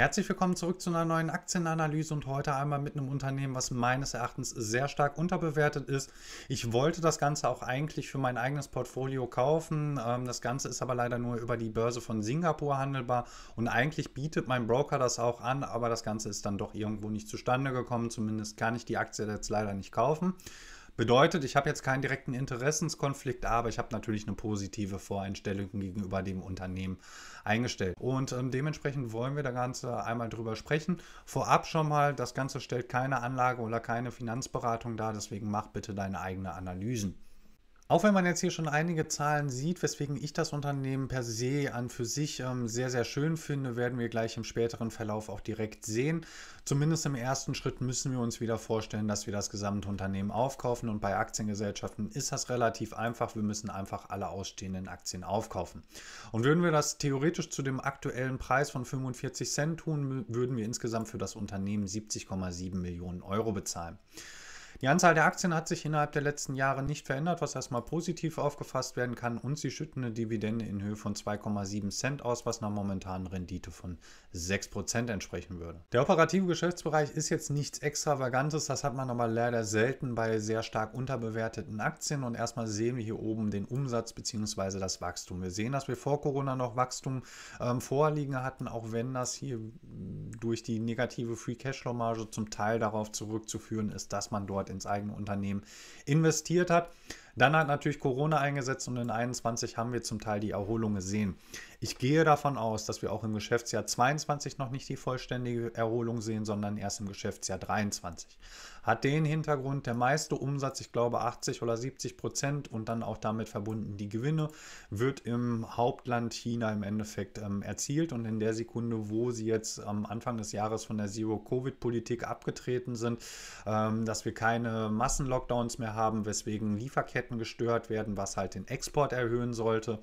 Herzlich willkommen zurück zu einer neuen Aktienanalyse und heute einmal mit einem Unternehmen, was meines Erachtens sehr stark unterbewertet ist. Ich wollte das Ganze auch eigentlich für mein eigenes Portfolio kaufen. Ähm, das Ganze ist aber leider nur über die Börse von Singapur handelbar und eigentlich bietet mein Broker das auch an, aber das Ganze ist dann doch irgendwo nicht zustande gekommen. Zumindest kann ich die Aktie jetzt leider nicht kaufen. Bedeutet, ich habe jetzt keinen direkten Interessenskonflikt, aber ich habe natürlich eine positive Voreinstellung gegenüber dem Unternehmen eingestellt. Und ähm, dementsprechend wollen wir da Ganze einmal drüber sprechen. Vorab schon mal, das Ganze stellt keine Anlage oder keine Finanzberatung dar, deswegen mach bitte deine eigenen Analysen. Auch wenn man jetzt hier schon einige Zahlen sieht, weswegen ich das Unternehmen per se an für sich ähm, sehr, sehr schön finde, werden wir gleich im späteren Verlauf auch direkt sehen. Zumindest im ersten Schritt müssen wir uns wieder vorstellen, dass wir das gesamte Unternehmen aufkaufen und bei Aktiengesellschaften ist das relativ einfach. Wir müssen einfach alle ausstehenden Aktien aufkaufen. Und würden wir das theoretisch zu dem aktuellen Preis von 45 Cent tun, würden wir insgesamt für das Unternehmen 70,7 Millionen Euro bezahlen. Die Anzahl der Aktien hat sich innerhalb der letzten Jahre nicht verändert, was erstmal positiv aufgefasst werden kann und sie schütten eine Dividende in Höhe von 2,7 Cent aus, was einer momentanen Rendite von 6 Prozent entsprechen würde. Der operative Geschäftsbereich ist jetzt nichts Extravagantes, das hat man aber leider selten bei sehr stark unterbewerteten Aktien und erstmal sehen wir hier oben den Umsatz bzw. das Wachstum. Wir sehen, dass wir vor Corona noch Wachstum ähm, vorliegen hatten, auch wenn das hier durch die negative Free Cashflow Marge zum Teil darauf zurückzuführen ist, dass man dort ins eigene Unternehmen investiert hat. Dann hat natürlich Corona eingesetzt und in 2021 haben wir zum Teil die Erholung gesehen. Ich gehe davon aus, dass wir auch im Geschäftsjahr 22 noch nicht die vollständige Erholung sehen, sondern erst im Geschäftsjahr 23. Hat den Hintergrund, der meiste Umsatz, ich glaube 80 oder 70 Prozent und dann auch damit verbunden die Gewinne, wird im Hauptland China im Endeffekt ähm, erzielt und in der Sekunde, wo sie jetzt am Anfang des Jahres von der Zero-Covid-Politik abgetreten sind, ähm, dass wir keine Massenlockdowns mehr haben, weswegen Lieferketten Lieferketten gestört werden, was halt den Export erhöhen sollte.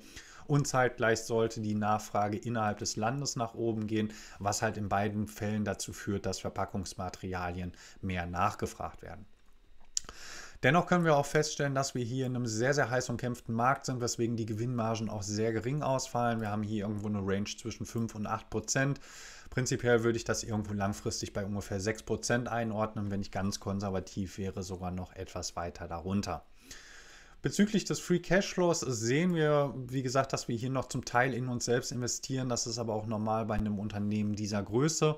Und zeitgleich sollte die Nachfrage innerhalb des Landes nach oben gehen, was halt in beiden Fällen dazu führt, dass Verpackungsmaterialien mehr nachgefragt werden. Dennoch können wir auch feststellen, dass wir hier in einem sehr, sehr heiß umkämpften Markt sind, weswegen die Gewinnmargen auch sehr gering ausfallen. Wir haben hier irgendwo eine Range zwischen 5 und 8 Prozent. Prinzipiell würde ich das irgendwo langfristig bei ungefähr 6 Prozent einordnen. Wenn ich ganz konservativ wäre, sogar noch etwas weiter darunter. Bezüglich des Free Cash Flows sehen wir, wie gesagt, dass wir hier noch zum Teil in uns selbst investieren. Das ist aber auch normal bei einem Unternehmen dieser Größe.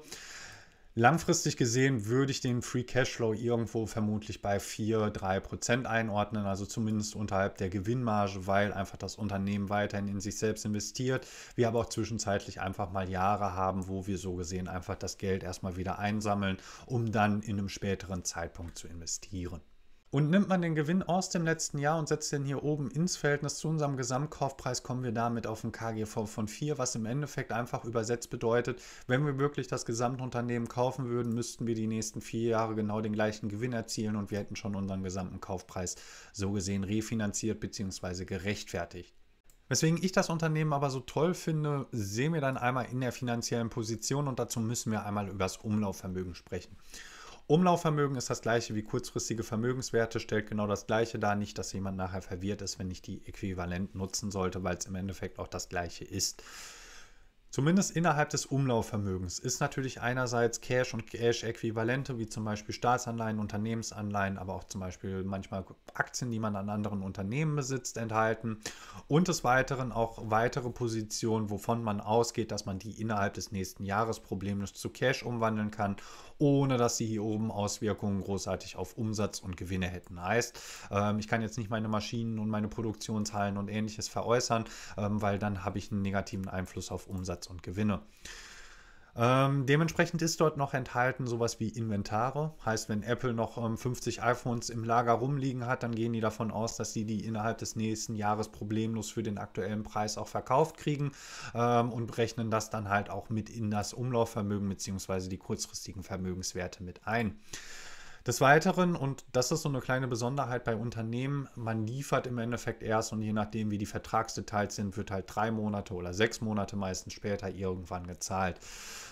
Langfristig gesehen würde ich den Free Cashflow irgendwo vermutlich bei 4-3% einordnen, also zumindest unterhalb der Gewinnmarge, weil einfach das Unternehmen weiterhin in sich selbst investiert. Wir aber auch zwischenzeitlich einfach mal Jahre haben, wo wir so gesehen einfach das Geld erstmal wieder einsammeln, um dann in einem späteren Zeitpunkt zu investieren. Und nimmt man den Gewinn aus dem letzten Jahr und setzt den hier oben ins Verhältnis zu unserem Gesamtkaufpreis, kommen wir damit auf einen KGV von 4, was im Endeffekt einfach übersetzt bedeutet, wenn wir wirklich das Gesamtunternehmen kaufen würden, müssten wir die nächsten vier Jahre genau den gleichen Gewinn erzielen und wir hätten schon unseren gesamten Kaufpreis so gesehen refinanziert bzw. gerechtfertigt. Weswegen ich das Unternehmen aber so toll finde, sehen wir dann einmal in der finanziellen Position und dazu müssen wir einmal über das Umlaufvermögen sprechen. Umlaufvermögen ist das gleiche wie kurzfristige Vermögenswerte, stellt genau das gleiche dar. Nicht, dass jemand nachher verwirrt ist, wenn ich die äquivalent nutzen sollte, weil es im Endeffekt auch das gleiche ist. Zumindest innerhalb des Umlaufvermögens ist natürlich einerseits Cash und Cash-Äquivalente, wie zum Beispiel Staatsanleihen, Unternehmensanleihen, aber auch zum Beispiel manchmal Aktien, die man an anderen Unternehmen besitzt, enthalten. Und des Weiteren auch weitere Positionen, wovon man ausgeht, dass man die innerhalb des nächsten Jahres problemlos zu Cash umwandeln kann, ohne dass sie hier oben Auswirkungen großartig auf Umsatz und Gewinne hätten. Heißt, ähm, ich kann jetzt nicht meine Maschinen und meine Produktionshallen und ähnliches veräußern, ähm, weil dann habe ich einen negativen Einfluss auf Umsatz Umsatz und Gewinne. Ähm, dementsprechend ist dort noch enthalten sowas wie Inventare. Heißt, wenn Apple noch ähm, 50 iPhones im Lager rumliegen hat, dann gehen die davon aus, dass sie die innerhalb des nächsten Jahres problemlos für den aktuellen Preis auch verkauft kriegen ähm, und rechnen das dann halt auch mit in das Umlaufvermögen bzw. die kurzfristigen Vermögenswerte mit ein. Des Weiteren, und das ist so eine kleine Besonderheit bei Unternehmen, man liefert im Endeffekt erst und je nachdem, wie die Vertragsdetails sind, wird halt drei Monate oder sechs Monate meistens später irgendwann gezahlt.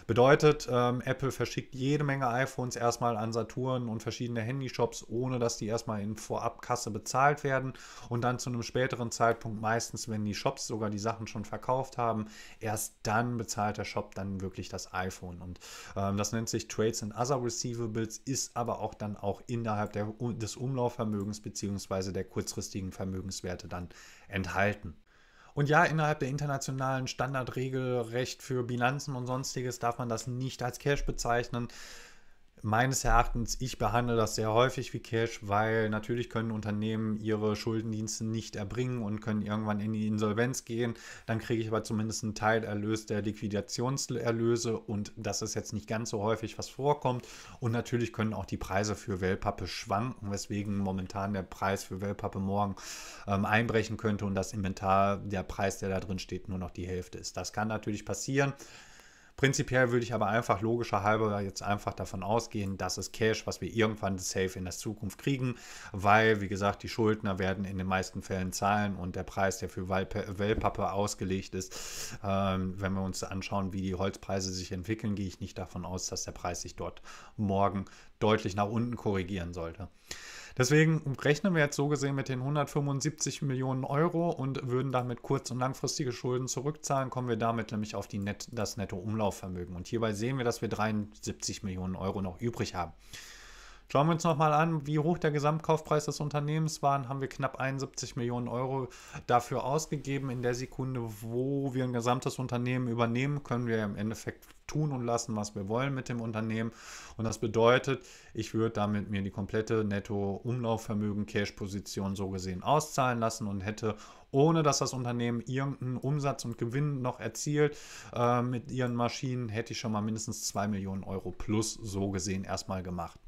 Bedeutet, ähm, Apple verschickt jede Menge iPhones erstmal an Saturn und verschiedene Handyshops, ohne dass die erstmal in Vorabkasse bezahlt werden und dann zu einem späteren Zeitpunkt, meistens wenn die Shops sogar die Sachen schon verkauft haben, erst dann bezahlt der Shop dann wirklich das iPhone. Und ähm, das nennt sich Trades and Other Receivables, ist aber auch dann auch innerhalb der, des Umlaufvermögens bzw. der kurzfristigen Vermögenswerte dann enthalten. Und ja, innerhalb der internationalen Standardregelrecht für Bilanzen und sonstiges darf man das nicht als Cash bezeichnen meines Erachtens, ich behandle das sehr häufig wie Cash, weil natürlich können Unternehmen ihre Schuldendienste nicht erbringen und können irgendwann in die Insolvenz gehen. Dann kriege ich aber zumindest einen Teilerlös der Liquidationserlöse und das ist jetzt nicht ganz so häufig, was vorkommt. Und natürlich können auch die Preise für Wellpappe schwanken, weswegen momentan der Preis für Wellpappe morgen ähm, einbrechen könnte und das Inventar, der Preis, der da drin steht, nur noch die Hälfte ist. Das kann natürlich passieren. Prinzipiell würde ich aber einfach logischer halber jetzt einfach davon ausgehen, dass es Cash, was wir irgendwann safe in der Zukunft kriegen, weil, wie gesagt, die Schuldner werden in den meisten Fällen zahlen und der Preis, der für Wellpappe ausgelegt ist, ähm, wenn wir uns anschauen, wie die Holzpreise sich entwickeln, gehe ich nicht davon aus, dass der Preis sich dort morgen deutlich nach unten korrigieren sollte. Deswegen rechnen wir jetzt so gesehen mit den 175 Millionen Euro und würden damit kurz- und langfristige Schulden zurückzahlen, kommen wir damit nämlich auf die Net das Nettoumlaufvermögen. Und hierbei sehen wir, dass wir 73 Millionen Euro noch übrig haben. Schauen wir uns nochmal an, wie hoch der Gesamtkaufpreis des Unternehmens war. Haben wir knapp 71 Millionen Euro dafür ausgegeben. In der Sekunde, wo wir ein gesamtes Unternehmen übernehmen, können wir im Endeffekt tun und lassen, was wir wollen mit dem Unternehmen. Und das bedeutet, ich würde damit mir die komplette Netto-Umlaufvermögen, Cash-Position so gesehen auszahlen lassen und hätte, ohne dass das Unternehmen irgendeinen Umsatz und Gewinn noch erzielt äh, mit ihren Maschinen, hätte ich schon mal mindestens 2 Millionen Euro plus so gesehen erstmal gemacht.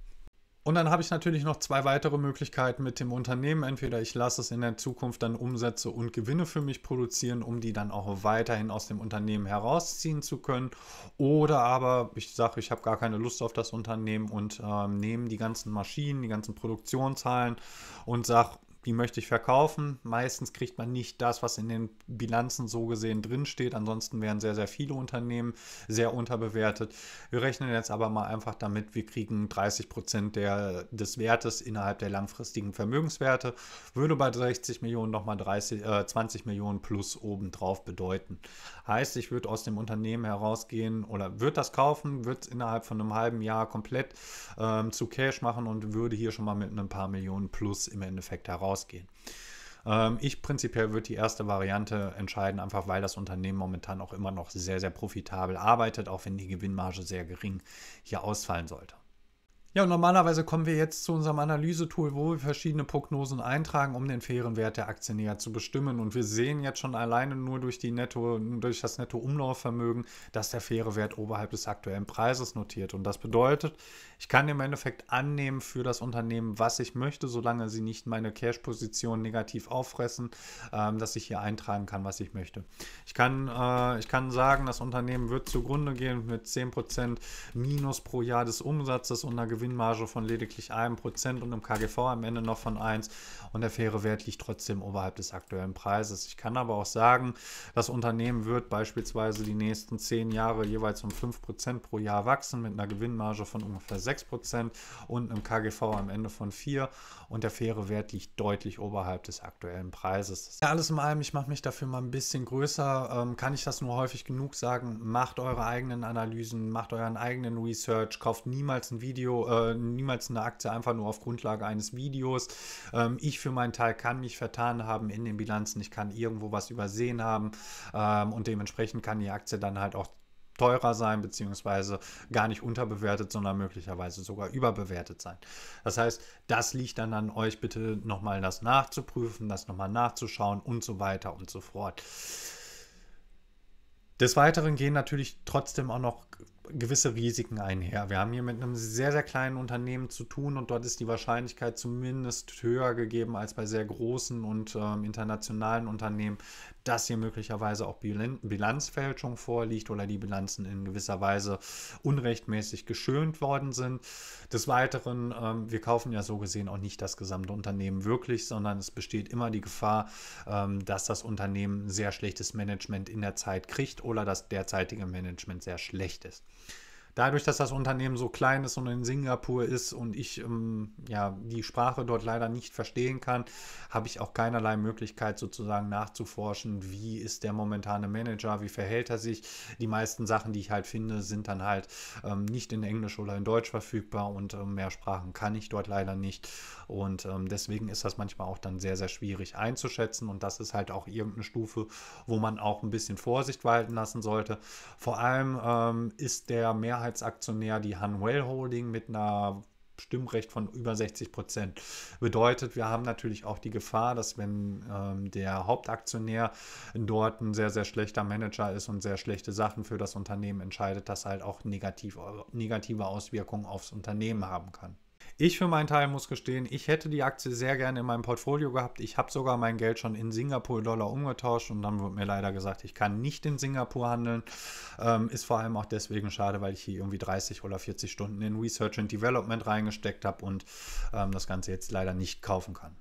Und dann habe ich natürlich noch zwei weitere Möglichkeiten mit dem Unternehmen. Entweder ich lasse es in der Zukunft dann Umsätze und Gewinne für mich produzieren, um die dann auch weiterhin aus dem Unternehmen herausziehen zu können. Oder aber ich sage, ich habe gar keine Lust auf das Unternehmen und äh, nehme die ganzen Maschinen, die ganzen Produktionshallen und sage, die möchte ich verkaufen. Meistens kriegt man nicht das, was in den Bilanzen so gesehen drinsteht. Ansonsten wären sehr, sehr viele Unternehmen sehr unterbewertet. Wir rechnen jetzt aber mal einfach damit, wir kriegen 30 Prozent des Wertes innerhalb der langfristigen Vermögenswerte. Würde bei 60 Millionen nochmal äh, 20 Millionen plus obendrauf bedeuten. Heißt, ich würde aus dem Unternehmen herausgehen oder würde das kaufen, würde es innerhalb von einem halben Jahr komplett ähm, zu Cash machen und würde hier schon mal mit ein paar Millionen plus im Endeffekt herausgehen ausgehen. Ähm, ich prinzipiell würde die erste Variante entscheiden, einfach weil das Unternehmen momentan auch immer noch sehr, sehr profitabel arbeitet, auch wenn die Gewinnmarge sehr gering hier ausfallen sollte. Ja, normalerweise kommen wir jetzt zu unserem Analysetool, wo wir verschiedene Prognosen eintragen, um den fairen Wert der Aktie näher zu bestimmen. Und wir sehen jetzt schon alleine nur durch, die Netto, durch das Nettoumlaufvermögen, dass der faire Wert oberhalb des aktuellen Preises notiert. Und das bedeutet, ich kann im Endeffekt annehmen für das Unternehmen, was ich möchte, solange sie nicht meine Cash-Position negativ auffressen, ähm, dass ich hier eintragen kann, was ich möchte. Ich kann, äh, ich kann sagen, das Unternehmen wird zugrunde gehen mit 10% Minus pro Jahr des Umsatzes und einer Gewinnmarge von lediglich einem Prozent und im KGV am Ende noch von 1 und der faire Wert liegt trotzdem oberhalb des aktuellen Preises. Ich kann aber auch sagen, das Unternehmen wird beispielsweise die nächsten zehn Jahre jeweils um 5% pro Jahr wachsen mit einer Gewinnmarge von ungefähr 6% und im KGV am Ende von 4 und der faire Wert liegt deutlich oberhalb des aktuellen Preises. Ja, alles in allem, ich mache mich dafür mal ein bisschen größer, ähm, kann ich das nur häufig genug sagen, macht eure eigenen Analysen, macht euren eigenen Research, kauft niemals ein Video, äh, niemals eine Aktie einfach nur auf Grundlage eines Videos. Ähm, ich für meinen Teil kann mich vertan haben in den Bilanzen. Ich kann irgendwo was übersehen haben ähm, und dementsprechend kann die Aktie dann halt auch teurer sein, beziehungsweise gar nicht unterbewertet, sondern möglicherweise sogar überbewertet sein. Das heißt, das liegt dann an euch, bitte nochmal das nachzuprüfen, das nochmal nachzuschauen und so weiter und so fort. Des Weiteren gehen natürlich trotzdem auch noch gewisse Risiken einher. Wir haben hier mit einem sehr, sehr kleinen Unternehmen zu tun und dort ist die Wahrscheinlichkeit zumindest höher gegeben als bei sehr großen und ähm, internationalen Unternehmen, dass hier möglicherweise auch Bilanzfälschung vorliegt oder die Bilanzen in gewisser Weise unrechtmäßig geschönt worden sind. Des Weiteren, ähm, wir kaufen ja so gesehen auch nicht das gesamte Unternehmen wirklich, sondern es besteht immer die Gefahr, ähm, dass das Unternehmen sehr schlechtes Management in der Zeit kriegt oder das derzeitige Management sehr schlecht ist dadurch, dass das Unternehmen so klein ist und in Singapur ist und ich ähm, ja, die Sprache dort leider nicht verstehen kann, habe ich auch keinerlei Möglichkeit sozusagen nachzuforschen, wie ist der momentane Manager, wie verhält er sich. Die meisten Sachen, die ich halt finde, sind dann halt ähm, nicht in Englisch oder in Deutsch verfügbar und ähm, mehr Sprachen kann ich dort leider nicht. Und ähm, deswegen ist das manchmal auch dann sehr, sehr schwierig einzuschätzen und das ist halt auch irgendeine Stufe, wo man auch ein bisschen Vorsicht walten lassen sollte. Vor allem ähm, ist der Mehrheit Mehrheitsaktionär die Hanwell Holding mit einer Stimmrecht von über 60 Prozent. Bedeutet, wir haben natürlich auch die Gefahr, dass wenn ähm, der Hauptaktionär dort ein sehr, sehr schlechter Manager ist und sehr schlechte Sachen für das Unternehmen entscheidet, das halt auch negativ, negative Auswirkungen aufs Unternehmen haben kann. Ich für meinen Teil muss gestehen, ich hätte die Aktie sehr gerne in meinem Portfolio gehabt. Ich habe sogar mein Geld schon in Singapur-Dollar umgetauscht und dann wurde mir leider gesagt, ich kann nicht in Singapur handeln. Ähm, ist vor allem auch deswegen schade, weil ich hier irgendwie 30 oder 40 Stunden in Research and Development reingesteckt habe und ähm, das Ganze jetzt leider nicht kaufen kann.